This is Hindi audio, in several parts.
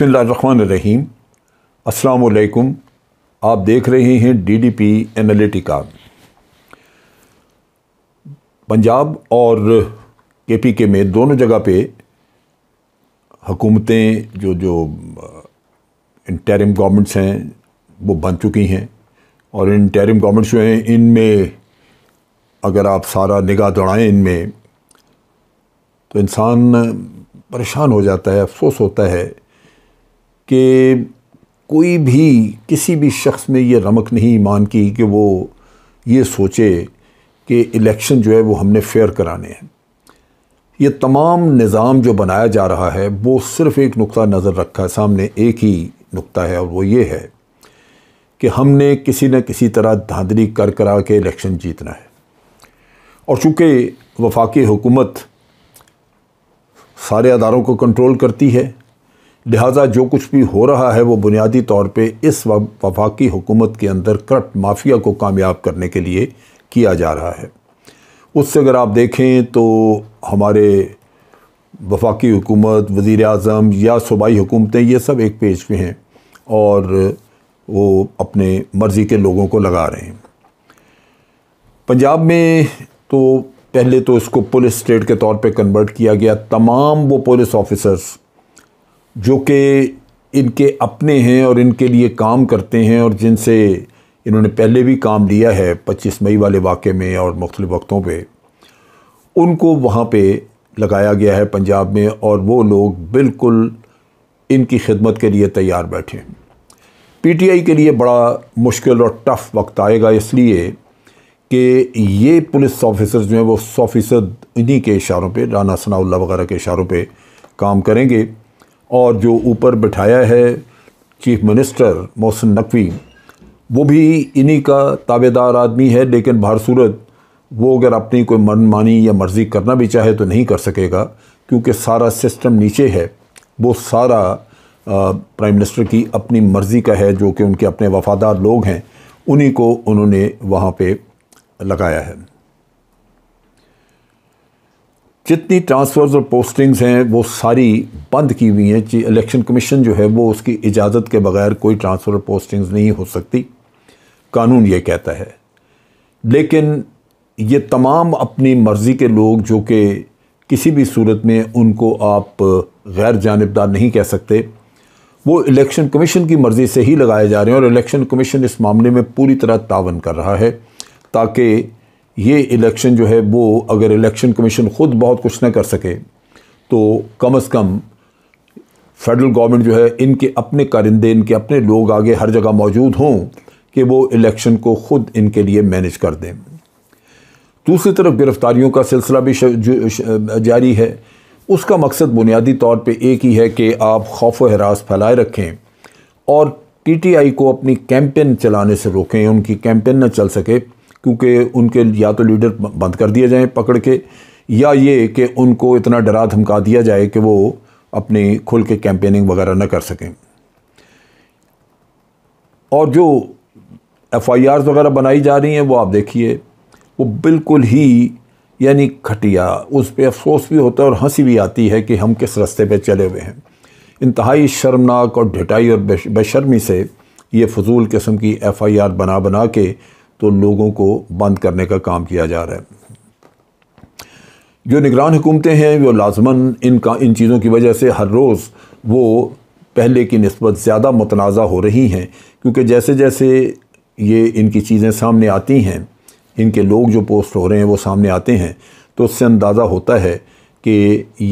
बसमीम अस्सलाम आप देख रहे हैं डीडीपी एनालिटिका पंजाब और केपीके में दोनों जगह पे हुकूमतें जो जो इंटरिम गवर्नमेंट्स हैं वो बन चुकी हैं और इन टेरम गवर्नमेंट्स जो हैं इनमें अगर आप सारा निगाह दौड़ाएँ इनमें तो इंसान परेशान हो जाता है अफसोस होता है कि कोई भी किसी भी शख्स में ये रमक नहीं ईमान की कि वो ये सोचे कि इलेक्शन जो है वो हमने फेयर कराने हैं ये तमाम निज़ाम जो बनाया जा रहा है वो सिर्फ़ एक नुक्ता नज़र रखा है सामने एक ही नुक्ता है और वो ये है कि हमने किसी न किसी तरह धांधली कर करा के इलेक्शन जीतना है और चूँकि वफाकी हुकूमत सारे अदारों को कंट्रोल करती है लिहाजा जो कुछ भी हो रहा है वो बुनियादी तौर पर इस वफाकी हुकूमत के अंदर करप्ट माफिया को कामयाब करने के लिए किया जा रहा है उससे अगर आप देखें तो हमारे वफाकी हुकूमत वज़ी अजम या सूबाई हुकूमतें ये सब एक पेज पर हैं और वो अपने मर्ज़ी के लोगों को लगा रहे हैं पंजाब में तो पहले तो इसको पुलिस स्टेट के तौर पे कन्वर्ट किया गया तमाम वो पुलिस ऑफिसर्स जो कि इनके अपने हैं और इनके लिए काम करते हैं और जिनसे इन्होंने पहले भी काम लिया है 25 मई वाले वाक़े में और मुख्तु वक्तों पे उनको वहाँ पे लगाया गया है पंजाब में और वो लोग बिल्कुल इनकी खिदमत के लिए तैयार बैठे हैं पीटीआई के लिए बड़ा मुश्किल और टफ़ वक्त आएगा इसलिए कि ये पुलिस ऑफिसर्स जो हैं वो सौ फीसद इन्हीं के इशारों पर राना सनाउल्ला वगैरह के इशारों पर काम करेंगे और जो ऊपर बिठाया है चीफ मिनिस्टर मोहसिन नकवी वो भी इन्हीं का ताबेदार आदमी है लेकिन सूरत वो अगर अपनी कोई मनमानी या मर्ज़ी करना भी चाहे तो नहीं कर सकेगा क्योंकि सारा सिस्टम नीचे है वो सारा प्राइम मिनिस्टर की अपनी मर्ज़ी का है जो कि उनके अपने वफादार लोग हैं उन्हीं को उन्होंने वहाँ पे लगाया है जितनी ट्रांसफ़र्स और पोस्टिंग्स हैं वो सारी बंद की हुई हैं इलेक्शन कमीशन जो है वो उसकी इजाज़त के बगैर कोई ट्रांसफ़र और पोस्टिंग्स नहीं हो सकती कानून ये कहता है लेकिन ये तमाम अपनी मर्ज़ी के लोग जो कि किसी भी सूरत में उनको आप गैर जानबदार नहीं कह सकते वो इलेक्शन कमीशन की मर्ज़ी से ही लगाए जा रहे हैं और इलेक्शन कमीशन इस मामले में पूरी तरह तावन कर रहा है ताकि ये इलेक्शन जो है वो अगर इलेक्शन कमीशन ख़ुद बहुत कुछ ना कर सके तो कम अज़ कम फेडरल गवर्नमेंट जो है इनके अपने कारिंदे इनके अपने लोग आगे हर जगह मौजूद हों कि वो इलेक्शन को ख़ुद इनके लिए मैनेज कर दें दूसरी तरफ गिरफ़्तारियों का सिलसिला भी जारी है उसका मकसद बुनियादी तौर पे एक ही है कि आप खौफ व हरास फैलाए रखें और पीटीआई को अपनी कैंपेन चलाने से रोकें उनकी कैंपेन न चल सके क्योंकि उनके या तो लीडर बंद कर दिए जाएँ पकड़ के या ये कि उनको इतना डरा धमका दिया जाए कि वो अपनी खुल के कैंपेनिंग वगैरह ना कर सकें और जो एफ आई आर वगैरह बनाई जा रही हैं वो आप देखिए वो बिल्कुल ही यानी खटिया उस पर अफसोस भी होता है और हंसी भी आती है कि हम किस रास्ते पे चले हुए हैं इंतहाई शर्मनाक और ढिटाई और बेशर्मी से ये फजूल किस्म की एफ आई आर बना बना के तो लोगों को बंद करने का काम किया जा रहा है जो निगरान हुकूमतें हैं वो लाजमन इनका इन चीज़ों की वजह से हर रोज़ वो पहले की नस्बत ज़्यादा मुतनाज़ हो रही हैं क्योंकि जैसे जैसे ये इनकी चीज़ें सामने आती हैं इनके लोग जो पोस्ट हो रहे हैं वो सामने आते हैं तो उससे अंदाज़ा होता है कि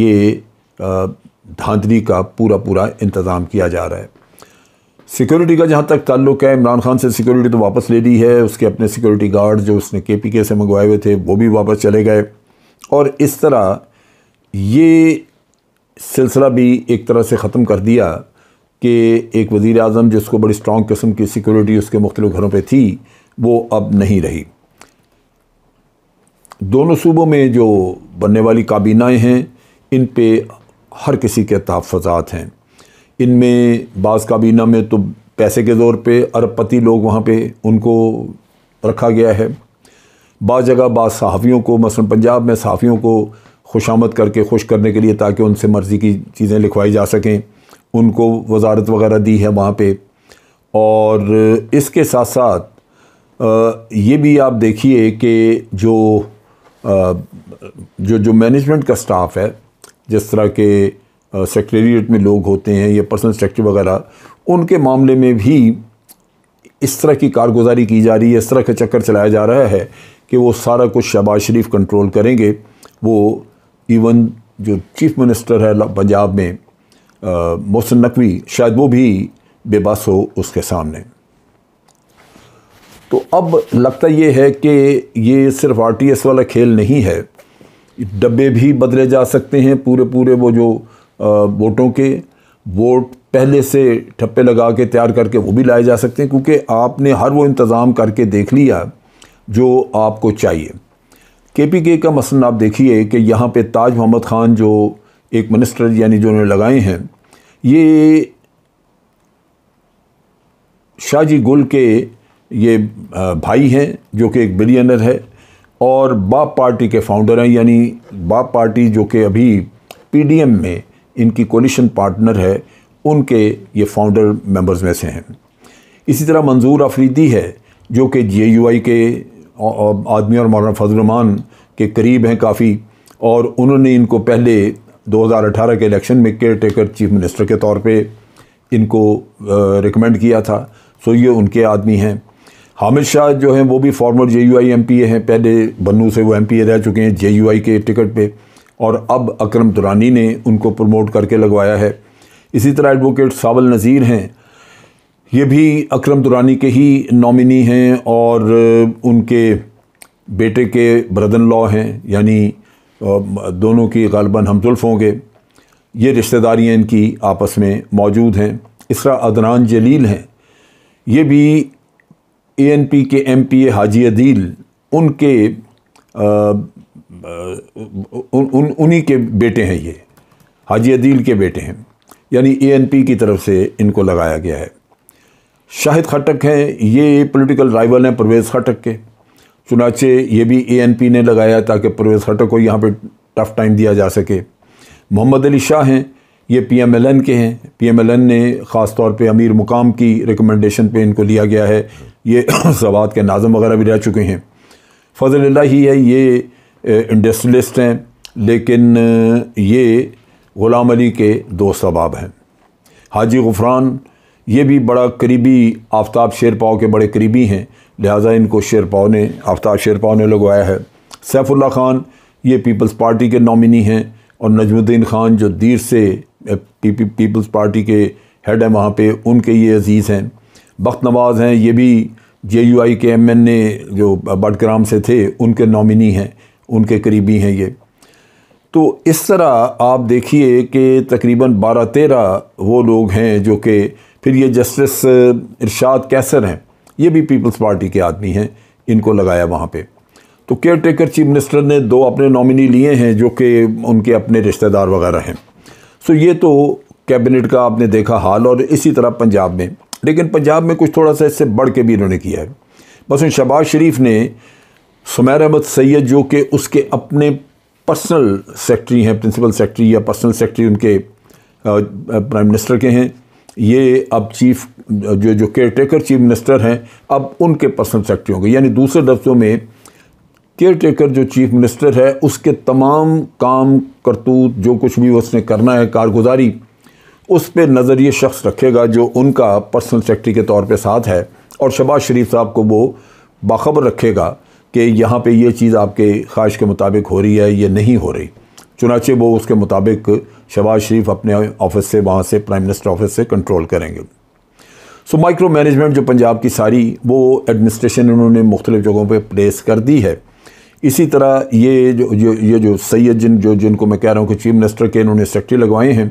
ये धांधली का पूरा पूरा इंतज़ाम किया जा रहा है सिक्योरिटी का जहाँ तक ताल्लुक है इमरान खान से सिक्योरिटी तो वापस ले ली है उसके अपने सिक्योरिटी गार्ड जो उसने के पी के से मंगवाए हुए थे वो भी वापस चले गए और इस तरह ये सिलसिला भी एक तरह से ख़त्म कर दिया कि एक वज़ी अजम जिसको बड़ी स्ट्रॉन्ग किस्म की सिक्योरिटी उसके मुख्तलिफ़ घरों पर थी वो अब नहीं रही दोनों सूबों में जो बनने वाली काबीनाएँ हैं इन पर हर किसी के तहफ़ात हैं इनमें बास काबीना में तो पैसे के ज़ोर पे अरबपति लोग वहाँ पे उनको रखा गया है बाज़ जगह बाद सहाफ़ियों को मसलन पंजाब में सहाफ़ियों को खुशामद करके खुश करने के लिए ताकि उनसे मर्ज़ी की चीज़ें लिखवाई जा सकें उनको वजारत वगैरह दी है वहाँ पे और इसके साथ साथ ये भी आप देखिए कि जो जो जो मैनेजमेंट का स्टाफ है जिस तरह के सेक्रेटरीट में लोग होते हैं या पर्सनल सेक्रेटरी वगैरह उनके मामले में भी इस तरह की कारगुजारी की जा रही है इस तरह का चक्कर चलाया जा रहा है कि वो सारा कुछ शहबाज शरीफ कंट्रोल करेंगे वो इवन जो चीफ मिनिस्टर है पंजाब में मोहसिन नकवी शायद वो भी बेबस हो उसके सामने तो अब लगता ये है कि ये सिर्फ आर वाला खेल नहीं है डब्बे भी बदले जा सकते हैं पूरे पूरे वो जो वोटों के वोट पहले से ठप्पे लगा के तैयार करके वो भी लाए जा सकते हैं क्योंकि आपने हर वो इंतज़ाम करके देख लिया जो आपको चाहिए के पी के का मसला आप देखिए कि यहाँ पे ताज मोहम्मद ख़ान जो एक मिनिस्टर यानी जो उन्होंने लगाए हैं ये शाहजी गुल के ये भाई हैं जो कि एक बिलियनर है और बाप पार्टी के फाउंडर हैं यानी बाप पार्टी जो कि अभी पीडीएम में इनकी कोलिशन पार्टनर है उनके ये फाउंडर मेंबर्स में से हैं इसी तरह मंजूर आफरीदी है जो कि जे यू आई के आदमी और मौलाना रमान के करीब हैं काफ़ी और उन्होंने इनको पहले 2018 के इलेक्शन में केयर टेकर चीफ मिनिस्टर के तौर पे इनको रिकमेंड किया था सो ये उनके आदमी हैं हामिद शाह जो हैं वो भी former J U I M P A हैं पहले बन्नू से वो एम पी ए रह चुके हैं जे यू आई के टिकट पर और अब अकरम दुरानी ने उनको प्रमोट करके लगवाया है इसी तरह एडवोकेट सावल नज़ीर हैं ये भी अकरम दुरानी के ही नॉमिनी हैं और उनके बेटे के ब्रदन लॉ हैं यानी दोनों की गालबा हमजुल्फ होंगे ये रिश्तेदारियाँ इनकी आपस में मौजूद हैं इस तरह अदनान जलील हैं ये भी N P K M P A Haji Adeel उनके उन उन्हीं के बेटे हैं ये हाजी अदील के बेटे हैं यानी एएनपी की तरफ से इनको लगाया गया है शाहिद खटक हैं ये पॉलिटिकल राइवल हैं परवेज़ खटक के चुनाचे ये भी एएनपी ने लगाया ताकि परवेज़ खटक को यहाँ पे टफ़ टाइम दिया जा सके मोहम्मद अली शाह हैं ये पीएमएलएन के हैं पीएमएलएन ने ख़ास तौर पे अमीर मुकाम की रिकमेंडेशन पे इनको लिया गया है ये सवाद के नाजम वगैरह भी रह चुके हैं फजल ही है ये इंडस्ट्रियलिस्ट हैं लेकिन ये ग़ुलाम अली के दो सबाब हैं हाजी गुफरान ये भी बड़ा करीबी आफ्ताब शेरपाव के बड़े करीबी हैं लिहाजा इनको पाओ ने आफ्ताब पाओ ने लगवाया है सैफुल्ला ख़ान ये पीपल्स पार्टी के नॉमिनी हैं और नजमुद्दीन ख़ान जो दीर से पी, पी, पीपल्स पार्टी के हेड हैं वहाँ पर उनके ये अज़ीज़ हैं बख्त नवाज़ हैं ये भी जे यू आई के एम एन ए जो बटग्राम से थे उनके नॉमिनी हैं उनके करीबी हैं ये तो इस तरह आप देखिए कि तकरीबन बारह तेरह वो लोग हैं जो कि फिर ये जस्टिस इरशाद कैसर हैं ये भी पीपल्स पार्टी के आदमी हैं इनको लगाया वहाँ पे तो केयर टेकर चीफ मिनिस्टर ने दो अपने नॉमिनी लिए हैं जो कि उनके अपने रिश्तेदार वगैरह हैं सो ये तो कैबिनेट का आपने देखा हाल और इसी तरह पंजाब में लेकिन पंजाब में कुछ थोड़ा सा इससे बढ़ के भी इन्होंने किया है बस शबाज शरीफ ने सुमैर अहमद सैयद जो कि उसके अपने पर्सनल सेक्रेटरी हैं प्रिंसिपल सेक्रेटरी या पर्सनल सेक्रेटरी उनके प्राइम मिनिस्टर के हैं ये अब चीफ जो जो केयर टेकर चीफ मिनिस्टर हैं अब उनके पर्सनल सेक्रेटरी होंगे यानी दूसरे दफ्तों में केयर टेकर जो चीफ मिनिस्टर है उसके तमाम काम करतूत जो कुछ भी उसने करना है कारगुजारी उस पर नज़र ये शख्स रखेगा जो उनका पर्सनल सेक्रेटरी के तौर पर साथ है और शबाज शरीफ साहब को वो बाखबर रखेगा कि यहाँ पे ये चीज़ आपके ख्वाहिश के मुताबिक हो रही है ये नहीं हो रही चुनाचे वो उसके मुताबिक शहबाज शरीफ अपने ऑफिस से वहाँ से प्राइम मिनिस्टर ऑफिस से कंट्रोल करेंगे सो माइक्रो मैनेजमेंट जो पंजाब की सारी वो एडमिनिस्ट्रेशन उन्होंने मुख्तलिफ़ जगहों पर प्लेस कर दी है इसी तरह ये जो जो ये जो सैयद जिन जो जिनको मैं कह रहा हूँ कि चीफ मिनिस्टर के इन्होंने सेक्रेटरी लगवाए हैं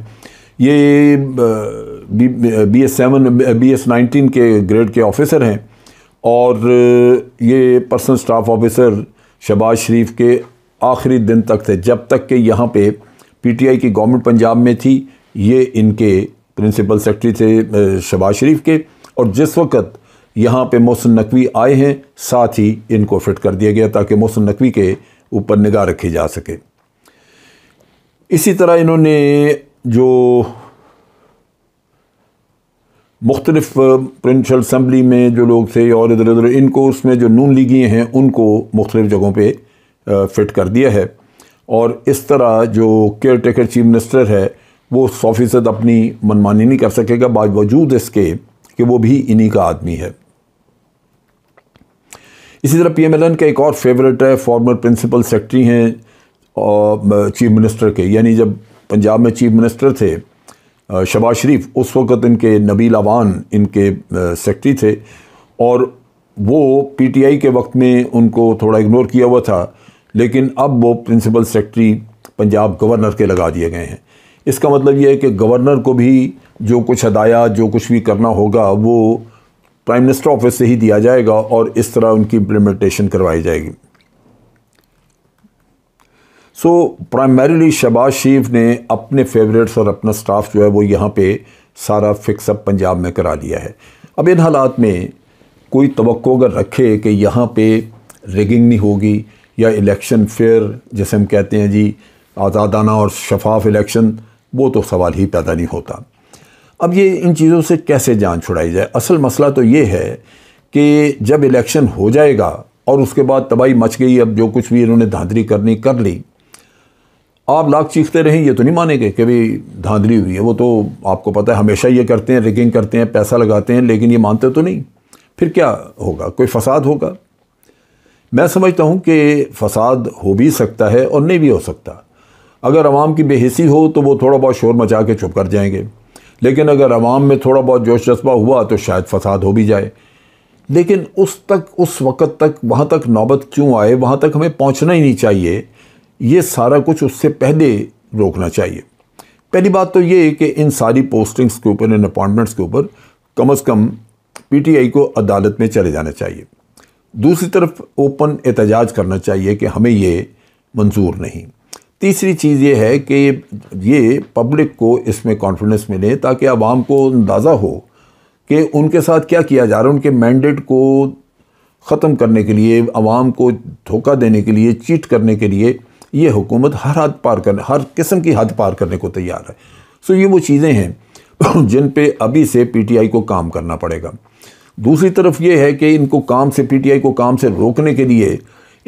ये B S seven B S nineteen के ग्रेड के ऑफिसर हैं और ये personal staff officer Shahbaz Sharif के आखिरी दिन तक थे जब तक कि यहाँ पे पीटीआई की गवर्नमेंट पंजाब में थी ये इनके प्रिंसिपल सेक्रेटरी थे शबाज शरीफ के और जिस वक्त यहाँ पे मोहसिन नकवी आए हैं साथ ही इनको फिट कर दिया गया ताकि मोहसिन नकवी के ऊपर निगाह रखी जा सके इसी तरह इन्होंने जो मुख्तलिफ प्रोविंशल असम्बली में जो लोग थे और इधर उधर इनको उसमें जो नून लीगी हैं उनको मुख्तलिफ जगहों पर फिट कर दिया है और इस तरह जो केयर टेकर चीफ मिनिस्टर है वो सौ फीसद अपनी मनमानी नहीं कर सकेगा बावजूद इसके कि वो भी इन्हीं का आदमी है इसी तरह पी एम एल एन का एक और फेवरेट है फॉर्मर प्रिंसिपल सेक्रेटरी हैं और चीफ मिनिस्टर के यानी जब पंजाब में चीफ मिनिस्टर थे शबाज शरीफ उस वक़्त इनके नबील अवान इनके सेक्रेटरी थे और वो पीटीआई के वक्त में उनको थोड़ा इग्नोर किया हुआ था लेकिन अब वो प्रिंसिपल सेक्रेटरी पंजाब गवर्नर के लगा दिए गए हैं इसका मतलब ये है कि गवर्नर को भी जो कुछ हदाया जो कुछ भी करना होगा वो प्राइम मिनिस्टर ऑफिस से ही दिया जाएगा और इस तरह उनकी इम्प्लीमेंटेशन करवाई जाएगी सो प्राइमरीली शबाज शरीफ ने अपने फेवरेट्स और अपना स्टाफ जो है वो यहाँ पे सारा फिक्सअप पंजाब में करा लिया है अब इन हालात में कोई तो अगर रखे कि यहाँ पे रिगिंग नहीं होगी या इलेक्शन फेयर जैसे हम कहते हैं जी आज़ादाना और शफाफ इलेक्शन वो तो सवाल ही पैदा नहीं होता अब ये इन चीज़ों से कैसे जान छुड़ाई जाए असल मसला तो ये है कि जब इलेक्शन हो जाएगा और उसके बाद तबाही मच गई अब जो कुछ भी इन्होंने धांधली करनी कर ली आप लाख चीखते रहें ये तो नहीं मानेंगे कि भाई धांधली हुई है वो तो आपको पता है हमेशा ये करते हैं रिगिंग करते हैं पैसा लगाते हैं लेकिन ये मानते तो नहीं फिर क्या होगा कोई फसाद होगा मैं समझता हूँ कि फसाद हो भी सकता है और नहीं भी हो सकता अगर आवाम की बेहसी हो तो वो थोड़ा बहुत शोर मचा के चुप कर जाएंगे लेकिन अगर आवाम में थोड़ा बहुत जोश जज्बा हुआ तो शायद फसाद हो भी जाए लेकिन उस तक उस वक़्त तक वहाँ तक नौबत क्यों आए वहाँ तक हमें पहुँचना ही नहीं चाहिए ये सारा कुछ उससे पहले रोकना चाहिए पहली बात तो ये कि इन सारी पोस्टिंग्स के ऊपर इन अपॉइंटमेंट्स के ऊपर कम अज़ कम पीटीआई को अदालत में चले जाना चाहिए दूसरी तरफ ओपन एहतजाज करना चाहिए कि हमें ये मंजूर नहीं तीसरी चीज़ ये है कि ये पब्लिक को इसमें कॉन्फिडेंस मिले ताकि आवाम को अंदाज़ा हो कि उनके साथ क्या किया जा रहा है उनके मैंडेट को ख़त्म करने के लिए आवाम को धोखा देने के लिए चीट करने के लिए ये हुकूमत हर हद पार करने हर किस्म की हद पार करने को तैयार है सो ये वो चीज़ें हैं जिन पे अभी से पीटीआई को काम करना पड़ेगा दूसरी तरफ ये है कि इनको काम से पीटीआई को काम से रोकने के लिए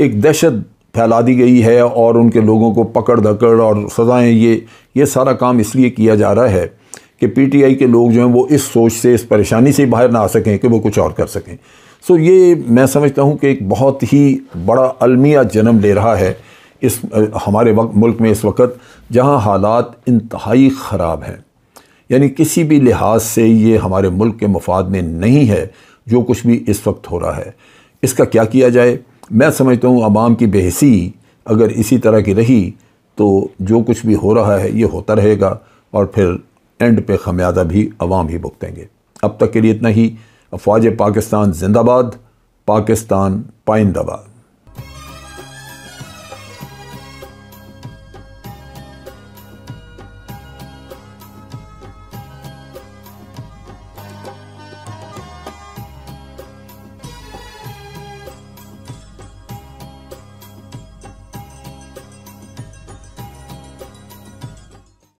एक दहशत फैला दी गई है और उनके लोगों को पकड़ धकड़ और सज़ाएँ ये ये सारा काम इसलिए किया जा रहा है कि पीटीआई के लोग जो हैं वो इस सोच से इस परेशानी से बाहर ना आ सकें कि वो कुछ और कर सकें सो ये मैं समझता हूँ कि एक बहुत ही बड़ा अलमिया जन्म ले रहा है इस हमारे वक्त मुल्क में इस वक्त जहाँ हालात इंतहाई ख़राब हैं यानी किसी भी लिहाज से ये हमारे मुल्क के मफाद में नहीं है जो कुछ भी इस वक्त हो रहा है इसका क्या किया जाए मैं समझता हूँ आवाम की बेहसी अगर इसी तरह की रही तो जो कुछ भी हो रहा है ये होता रहेगा और फिर एंड पे खमियाजा भी आवाम ही भुगतेंगे अब तक के लिए इतना ही अफवाज पाकिस्तान जिंदाबाद पाकिस्तान पाइंदाबाद